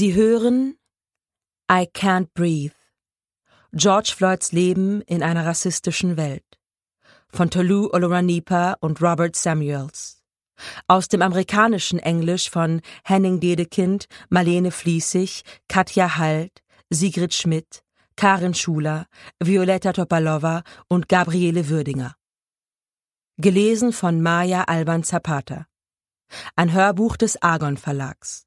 Sie hören I Can't Breathe. George Floyds Leben in einer rassistischen Welt. Von Tolu Oloranipa und Robert Samuels. Aus dem amerikanischen Englisch von Henning Dedekind, Marlene Fließig, Katja Halt, Sigrid Schmidt, Karin Schuler, Violetta Topalova und Gabriele Würdinger. Gelesen von Maya Alban Zapata. Ein Hörbuch des Argon Verlags.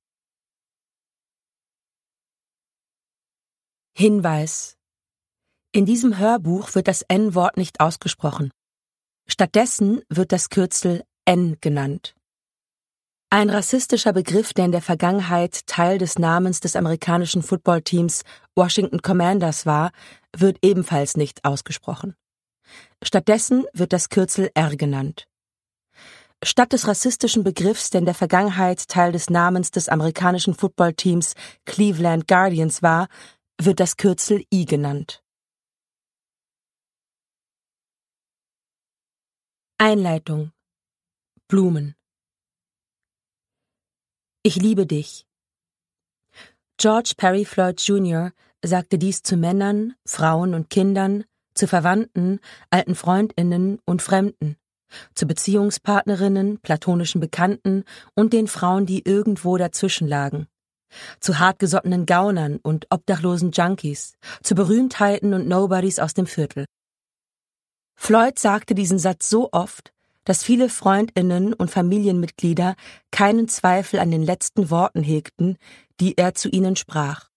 Hinweis. In diesem Hörbuch wird das N-Wort nicht ausgesprochen. Stattdessen wird das Kürzel N genannt. Ein rassistischer Begriff, der in der Vergangenheit Teil des Namens des amerikanischen Footballteams Washington Commanders war, wird ebenfalls nicht ausgesprochen. Stattdessen wird das Kürzel R genannt. Statt des rassistischen Begriffs, der in der Vergangenheit Teil des Namens des amerikanischen Footballteams Cleveland Guardians war, wird das Kürzel I genannt. Einleitung Blumen Ich liebe dich. George Perry Floyd Jr. sagte dies zu Männern, Frauen und Kindern, zu Verwandten, alten Freundinnen und Fremden, zu Beziehungspartnerinnen, platonischen Bekannten und den Frauen, die irgendwo dazwischen lagen zu hartgesottenen Gaunern und obdachlosen Junkies, zu Berühmtheiten und Nobodies aus dem Viertel. Floyd sagte diesen Satz so oft, dass viele Freundinnen und Familienmitglieder keinen Zweifel an den letzten Worten hegten, die er zu ihnen sprach.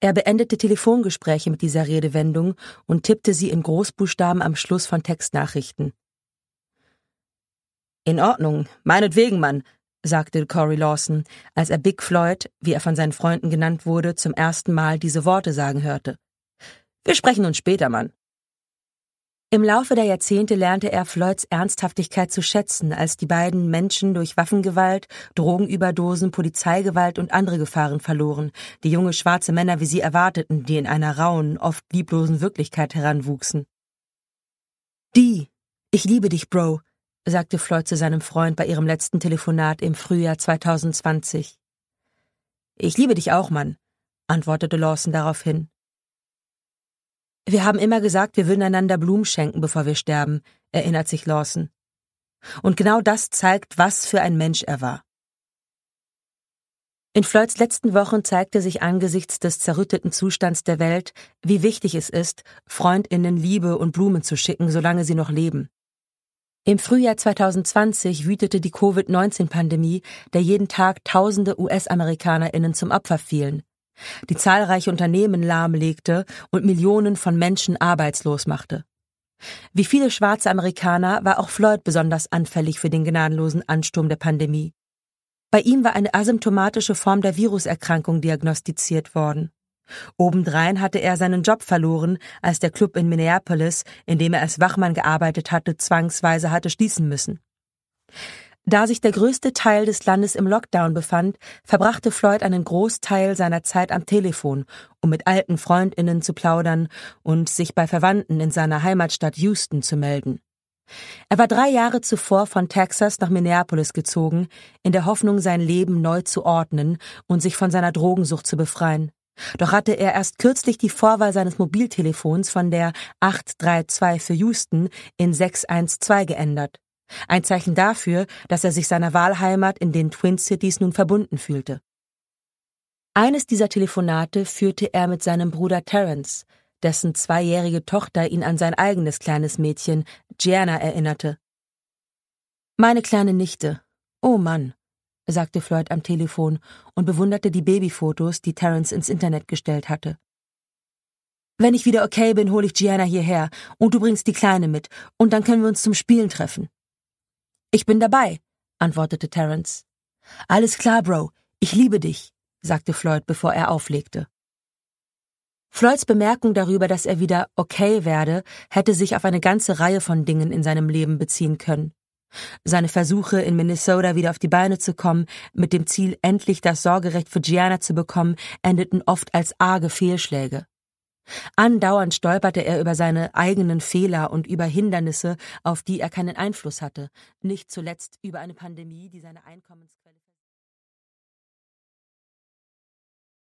Er beendete Telefongespräche mit dieser Redewendung und tippte sie in Großbuchstaben am Schluss von Textnachrichten. In Ordnung, meinetwegen, Mann, sagte Corey Lawson, als er Big Floyd, wie er von seinen Freunden genannt wurde, zum ersten Mal diese Worte sagen hörte. Wir sprechen uns später, Mann. Im Laufe der Jahrzehnte lernte er Floyds Ernsthaftigkeit zu schätzen, als die beiden Menschen durch Waffengewalt, Drogenüberdosen, Polizeigewalt und andere Gefahren verloren, die junge schwarze Männer wie sie erwarteten, die in einer rauen, oft lieblosen Wirklichkeit heranwuchsen. Die. Ich liebe dich, Bro, sagte Floyd zu seinem Freund bei ihrem letzten Telefonat im Frühjahr 2020. Ich liebe dich auch, Mann, antwortete Lawson daraufhin. Wir haben immer gesagt, wir würden einander Blumen schenken, bevor wir sterben, erinnert sich Lawson. Und genau das zeigt, was für ein Mensch er war. In Floyds letzten Wochen zeigte sich angesichts des zerrütteten Zustands der Welt, wie wichtig es ist, Freundinnen Liebe und Blumen zu schicken, solange sie noch leben. Im Frühjahr 2020 wütete die Covid-19-Pandemie, der jeden Tag tausende US-AmerikanerInnen zum Opfer fielen, die zahlreiche Unternehmen lahmlegte und Millionen von Menschen arbeitslos machte. Wie viele schwarze Amerikaner war auch Floyd besonders anfällig für den gnadenlosen Ansturm der Pandemie. Bei ihm war eine asymptomatische Form der Viruserkrankung diagnostiziert worden. Obendrein hatte er seinen Job verloren, als der Club in Minneapolis, in dem er als Wachmann gearbeitet hatte, zwangsweise hatte schließen müssen. Da sich der größte Teil des Landes im Lockdown befand, verbrachte Floyd einen Großteil seiner Zeit am Telefon, um mit alten Freundinnen zu plaudern und sich bei Verwandten in seiner Heimatstadt Houston zu melden. Er war drei Jahre zuvor von Texas nach Minneapolis gezogen, in der Hoffnung, sein Leben neu zu ordnen und sich von seiner Drogensucht zu befreien. Doch hatte er erst kürzlich die Vorwahl seines Mobiltelefons von der 832 für Houston in 612 geändert. Ein Zeichen dafür, dass er sich seiner Wahlheimat in den Twin Cities nun verbunden fühlte. Eines dieser Telefonate führte er mit seinem Bruder Terence, dessen zweijährige Tochter ihn an sein eigenes kleines Mädchen, Gianna, erinnerte. Meine kleine Nichte. Oh Mann, sagte Floyd am Telefon und bewunderte die Babyfotos, die Terence ins Internet gestellt hatte. Wenn ich wieder okay bin, hole ich Gianna hierher und du bringst die Kleine mit und dann können wir uns zum Spielen treffen. Ich bin dabei, antwortete Terence. Alles klar, Bro. Ich liebe dich, sagte Floyd, bevor er auflegte. Floyds Bemerkung darüber, dass er wieder okay werde, hätte sich auf eine ganze Reihe von Dingen in seinem Leben beziehen können. Seine Versuche, in Minnesota wieder auf die Beine zu kommen, mit dem Ziel, endlich das Sorgerecht für Gianna zu bekommen, endeten oft als arge Fehlschläge. Andauernd stolperte er über seine eigenen Fehler und über Hindernisse, auf die er keinen Einfluss hatte, nicht zuletzt über eine Pandemie, die seine Einkommensquelle